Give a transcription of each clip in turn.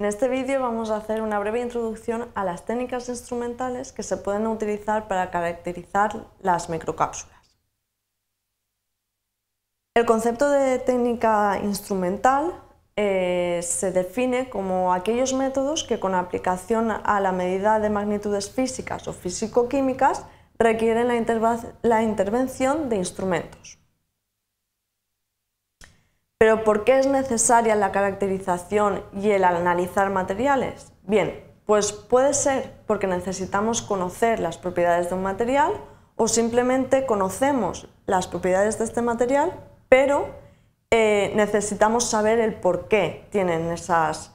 En este vídeo vamos a hacer una breve introducción a las técnicas instrumentales que se pueden utilizar para caracterizar las microcápsulas. El concepto de técnica instrumental eh, se define como aquellos métodos que con aplicación a la medida de magnitudes físicas o físico-químicas requieren la intervención de instrumentos. Pero ¿por qué es necesaria la caracterización y el analizar materiales? Bien, pues puede ser porque necesitamos conocer las propiedades de un material o simplemente conocemos las propiedades de este material, pero eh, necesitamos saber el por qué tienen esas,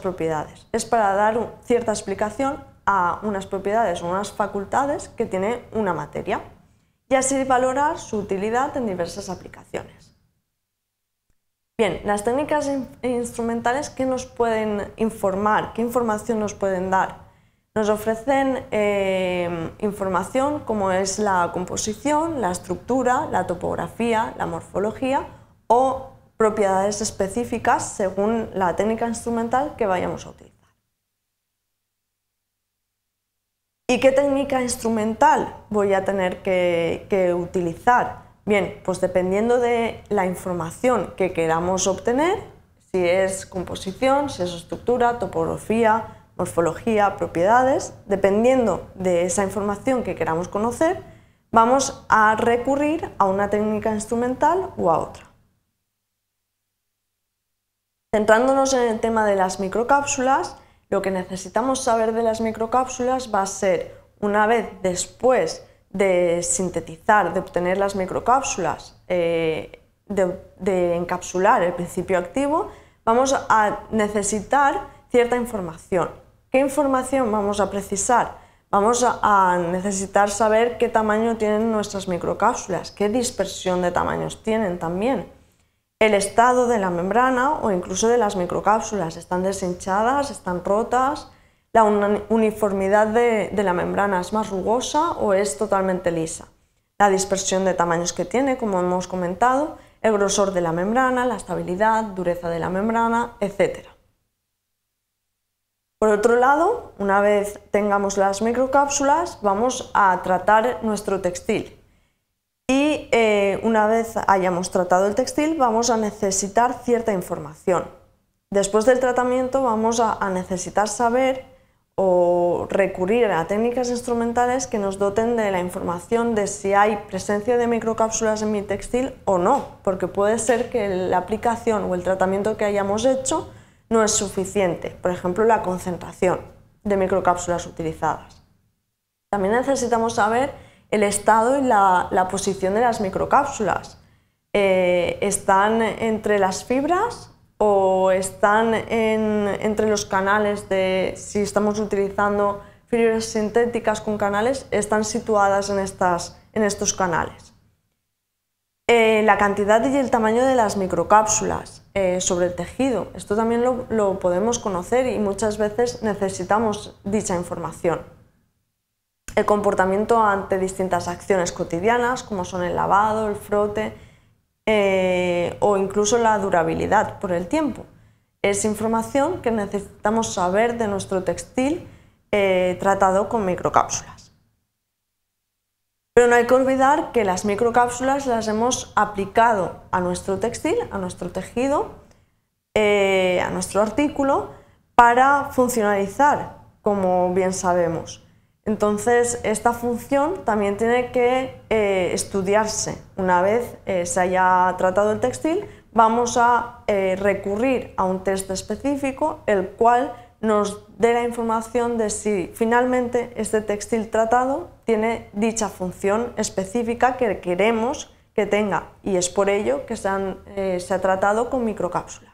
propiedades. Es para dar cierta explicación a unas propiedades o unas facultades que tiene una materia y así valorar su utilidad en diversas aplicaciones. Bien, las técnicas instrumentales, que nos pueden informar? ¿Qué información nos pueden dar? Nos ofrecen em, información como es la composición, la estructura, la topografía, la morfología o propiedades específicas según la técnica instrumental que vayamos a utilizar. ¿Y qué técnica instrumental voy a tener que utilizar? Bien, pues dependiendo de la información que queramos obtener, si es composición, si es estructura, topografía, morfología, propiedades, dependiendo de esa información que queramos conocer, vamos a recurrir a una técnica instrumental u a otra. Centrándonos en el tema de las microcápsulas, lo que necesitamos saber de las microcápsulas va a ser, una vez después de sintetizar, de obtener las microcápsulas, eh, de, encapsular el principio activo, vamos a necesitar cierta información. ¿Qué información vamos a precisar? Vamos a, a necesitar saber qué tamaño tienen nuestras microcápsulas, qué dispersión de tamaños tienen también, el estado de la membrana o incluso de las microcápsulas. ¿Están deshinchadas? ¿Están rotas? la uniformidad de, la membrana es más rugosa o es totalmente lisa, la dispersión de tamaños que tiene, como hemos comentado, el grosor de la membrana, la estabilidad, dureza de la membrana, etc. Por otro lado, una vez tengamos las microcápsulas, vamos a tratar nuestro textil. Y eh, una vez hayamos tratado el textil, vamos a necesitar cierta información. Después del tratamiento vamos a necesitar saber o recurrir a técnicas instrumentales que nos doten de la información de si hay presencia de microcápsulas en mi textil o no, porque puede ser que la aplicación o el tratamiento que hayamos hecho no es suficiente, por ejemplo, la concentración de microcápsulas utilizadas. También necesitamos saber el estado y la, posición de las microcápsulas. Eh, ¿Están entre las fibras o están entre los canales de si estamos utilizando fibras sintéticas con canales, están situadas en, estos canales. Eh, la cantidad y el tamaño de las microcápsulas eh, sobre el tejido, esto también lo podemos conocer y muchas veces necesitamos dicha información. El comportamiento ante distintas acciones cotidianas, como son el lavado, el frote, eh, o incluso la durabilidad por el tiempo. Es información que necesitamos saber de nuestro textil eh, tratado con microcápsulas. Pero no hay que olvidar que las microcápsulas las hemos aplicado a nuestro textil, a nuestro tejido, eh, a nuestro artículo, para funcionalizar, como bien sabemos. Entonces, esta función también tiene que eh, estudiarse. Una vez eh, se haya tratado el textil, vamos a eh, recurrir a un test específico, el cual nos dé la información de si finalmente este textil tratado tiene dicha función específica que queremos que tenga y es por ello que se, se ha tratado con microcápsula.